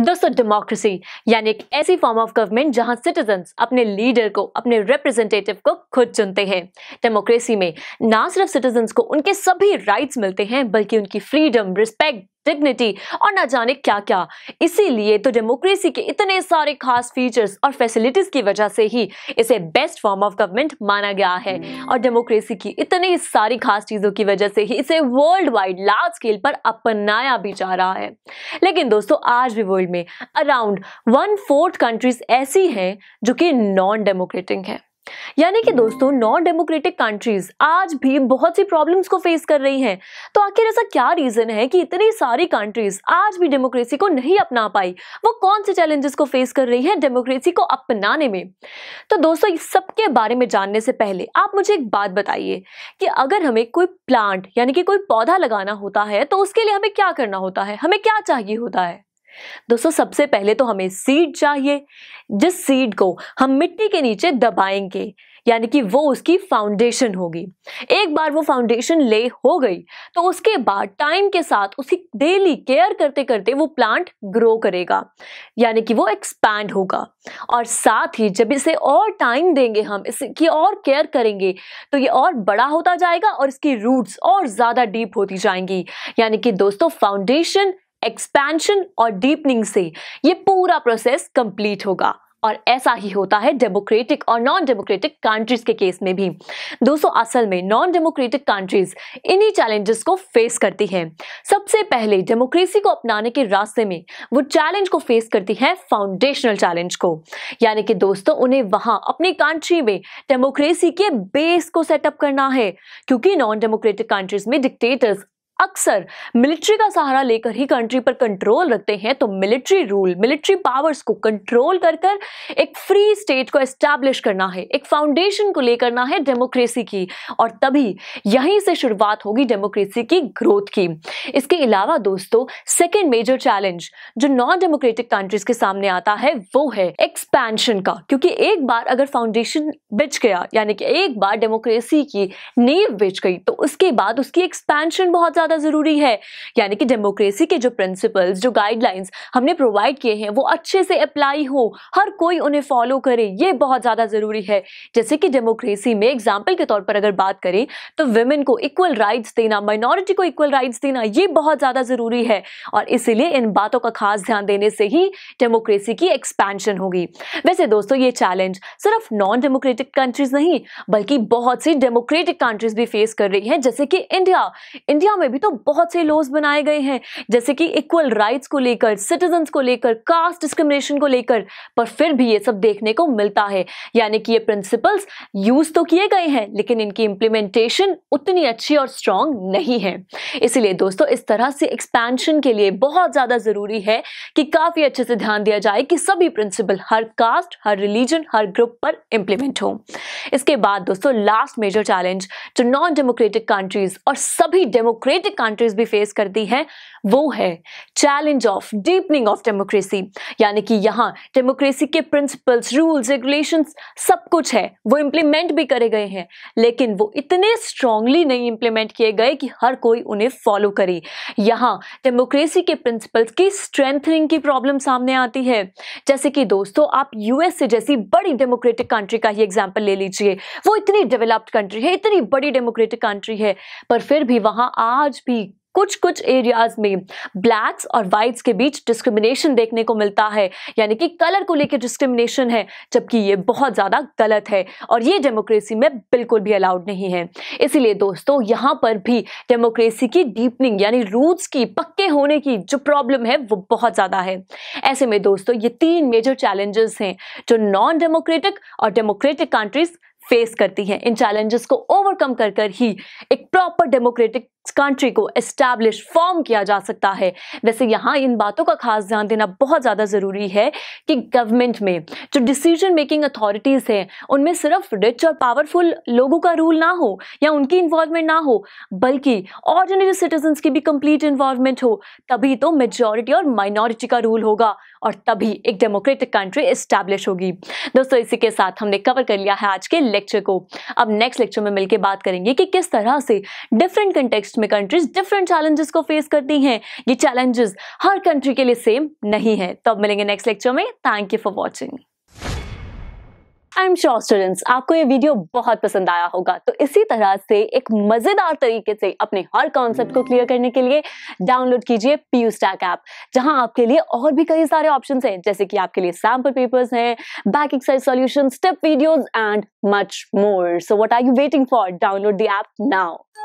दोस्तों डेमोक्रेसी यानी एक ऐसी फॉर्म ऑफ गवर्नमेंट जहां सिटीजन्स अपने लीडर को अपने रिप्रेजेंटेटिव को खुद चुनते हैं डेमोक्रेसी में ना सिर्फ सिटीजन्स को उनके सभी राइट्स मिलते हैं बल्कि उनकी फ्रीडम रिस्पेक्ट डिग्निटी और ना जाने क्या क्या इसीलिए तो डेमोक्रेसी के इतने सारे खास फीचर्स और फैसिलिटीज की वजह से ही इसे बेस्ट फॉर्म ऑफ गवर्नमेंट माना गया है और डेमोक्रेसी की इतनी सारी खास चीज़ों की वजह से ही इसे वर्ल्ड वाइड लार्ज स्केल पर अपनाया भी जा रहा है लेकिन दोस्तों आज भी वर्ल्ड में अराउंड वन फोर्थ कंट्रीज ऐसी हैं जो कि नॉन डेमोक्रेटिक हैं यानी कि दोस्तों नॉन डेमोक्रेटिक कंट्रीज आज भी बहुत सी प्रॉब्लम्स को फेस कर रही हैं तो आखिर ऐसा क्या रीजन है कि इतनी सारी कंट्रीज आज भी डेमोक्रेसी को नहीं अपना पाई वो कौन से चैलेंजेस को फेस कर रही है डेमोक्रेसी को अपनाने में तो दोस्तों इस सब के बारे में जानने से पहले आप मुझे एक बात बताइए कि अगर हमें कोई प्लांट यानी कि कोई पौधा लगाना होता है तो उसके लिए हमें क्या करना होता है हमें क्या चाहिए होता है दोस्तों सबसे पहले तो हमें सीड चाहिए जिस सीड को हम मिट्टी के नीचे दबाएंगे यानी कि वो उसकी फाउंडेशन होगी एक बार वो फाउंडेशन ले हो गई तो उसके बाद टाइम के साथ उसी डेली केयर करते करते वो प्लांट ग्रो करेगा यानी कि वो एक्सपैंड होगा और साथ ही जब इसे और टाइम देंगे हम इसकी और केयर करेंगे तो ये और बड़ा होता जाएगा और इसकी रूट्स और ज़्यादा डीप होती जाएंगी यानी कि दोस्तों फाउंडेशन एक्सपेंशन और डीपनिंग से ये पूरा प्रोसेस कंप्लीट होगा और ऐसा ही होता है डेमोक्रेटिक और नॉन डेमोक्रेटिक कंट्रीज के केस में भी दोस्तों असल में नॉन डेमोक्रेटिक कंट्रीज इन्हीं चैलेंजेस को फेस करती हैं सबसे पहले डेमोक्रेसी को अपनाने के रास्ते में वो चैलेंज को फेस करती हैं फाउंडेशनल चैलेंज को यानी कि दोस्तों उन्हें वहां अपनी कंट्री में डेमोक्रेसी के बेस को सेटअप करना है क्योंकि नॉन डेमोक्रेटिक कंट्रीज में डिक्टेटर्स अक्सर मिलिट्री का सहारा लेकर ही कंट्री पर कंट्रोल रखते हैं तो मिलिट्री रूल मिलिट्री पावर्स को कंट्रोल कर कर एक फ्री स्टेट को एस्टैब्लिश करना है एक फाउंडेशन को लेकर ना है डेमोक्रेसी की और तभी यहीं से शुरुआत होगी डेमोक्रेसी की ग्रोथ की इसके अलावा दोस्तों सेकेंड मेजर चैलेंज जो नॉन डेमोक्रेटिक कंट्रीज के सामने आता है वो है एक्सपेंशन का क्योंकि एक बार अगर फाउंडेशन बिच गया यानी कि एक बार डेमोक्रेसी की नींव बिच गई तो उसके बाद उसकी एक्सपेंशन बहुत ज़्यादा ज़रूरी है यानी कि डेमोक्रेसी के जो प्रिंसिपल्स जो गाइडलाइंस हमने प्रोवाइड किए हैं वो अच्छे से अप्लाई हो हर कोई उन्हें फॉलो करे ये बहुत ज़्यादा ज़रूरी है जैसे कि डेमोक्रेसी में एग्जाम्पल के तौर पर अगर बात करें तो वेमेन को इक्वल राइट्स देना माइनॉरिटी को इक्वल राइट्स देना ये बहुत ज़्यादा ज़रूरी है और इसीलिए इन बातों का खास ध्यान देने से ही डेमोक्रेसी की एक्सपेंशन होगी वैसे दोस्तों ये चैलेंज सिर्फ नॉन डेमोक्रेटिक कंट्रीज नहीं बल्कि बहुत सी डेमोक्रेटिक कंट्रीज भी फेस कर रही हैं जैसे कि इंडिया इंडिया में अभी तो बहुत से लॉज बनाए गए हैं जैसे कि इक्वल राइट्स को लेकर सिटीजन को लेकर कास्ट डिस्क्रिमिनेशन को लेकर पर फिर भी ये सब देखने को मिलता है यानी कि ये प्रिंसिपल्स यूज तो किए गए हैं लेकिन इनकी इंप्लीमेंटेशन उतनी अच्छी और स्ट्रांग नहीं है इसीलिए दोस्तों इस तरह से एक्सपेंशन के लिए बहुत ज़्यादा ज़रूरी है कि काफ़ी अच्छे से ध्यान दिया जाए कि सभी प्रिंसिपल हर कास्ट हर रिलीजन हर ग्रुप पर इंप्लीमेंट हो इसके बाद दोस्तों लास्ट मेजर चैलेंज जो नॉन डेमोक्रेटिक कंट्रीज और सभी डेमोक्रेट डेमोक्रेटिक कंट्रीज भी फेस करती हैं वो है challenge of deepening of democracy यानी कि यहाँ डेमोक्रेसी के प्रिंसिपल्स रूल्स रेगुलेशन सब कुछ है वो इम्प्लीमेंट भी करे गए हैं लेकिन वो इतने स्ट्रांगली नहीं इम्प्लीमेंट किए गए कि हर कोई उन्हें फॉलो करे यहाँ डेमोक्रेसी के प्रिंसिपल्स की स्ट्रेंथनिंग की प्रॉब्लम सामने आती है जैसे कि दोस्तों आप यूएस जैसी बड़ी डेमोक्रेटिक कंट्री का ही एग्जाम्पल ले लीजिए वो इतनी डेवलप्ड कंट्री है इतनी बड़ी डेमोक्रेटिक कंट्री है पर फिर भी वहाँ आज आज भी कुछ कुछ एरियाज में ब्लैक्स और वाइट्स के बीच डिस्क्रिमिनेशन देखने को मिलता है यानी कि कलर को लेकर डिस्क्रिमिनेशन है जबकि ये बहुत ज़्यादा गलत है और ये डेमोक्रेसी में बिल्कुल भी अलाउड नहीं है इसीलिए दोस्तों यहाँ पर भी डेमोक्रेसी की डीपनिंग यानी रूट्स की पक्के होने की जो प्रॉब्लम है वो बहुत ज़्यादा है ऐसे में दोस्तों ये तीन मेजर चैलेंजेस हैं जो नॉन डेमोक्रेटिक और डेमोक्रेटिक कंट्रीज फेस करती हैं इन चैलेंजेस को ओवरकम कर कर ही एक प्रॉपर डेमोक्रेटिक कंट्री को एस्टैब्लिश फॉर्म किया जा सकता है वैसे यहाँ इन बातों का खास ध्यान देना बहुत ज़्यादा ज़रूरी है कि गवर्नमेंट में जो डिसीजन मेकिंग अथॉरिटीज़ हैं उनमें सिर्फ रिच और पावरफुल लोगों का रूल ना हो या उनकी इन्वॉल्वमेंट ना हो बल्कि ऑर्डिनरी सिटीजन्स की भी कंप्लीट इन्वॉल्वमेंट हो तभी तो मेजोरिटी और माइनॉरिटी का रूल होगा और तभी एक डेमोक्रेटिक कंट्री इस्टेब्लिश होगी दोस्तों इसी के साथ हमने कवर कर लिया है आज के लेक्चर को अब नेक्स्ट लेक्चर में मिलकर बात करेंगे कि किस तरह से डिफरेंट कंटेक्स लिस्ट में कंट्रीज डिफरेंट चैलेंजेस को फेस करती हैं ये चैलेंजेस हर कंट्री के लिए सेम नहीं है तो अब मिलेंगे नेक्स्ट लेक्चर में thank you for watching I am sure students आपको ये वीडियो बहुत पसंद आया होगा तो इसी तरह से एक मजेदार तरीके से अपने हर कॉन्सेप्ट को क्लियर करने के लिए डाउनलोड कीजिए पी स्टैक ऐप जहां आपके लिए और भी कई सारे ऑप्शन हैं जैसे कि आपके लिए सैम्पल पेपर्स हैं back exercise solution step videos and much more so what are you waiting for download the app now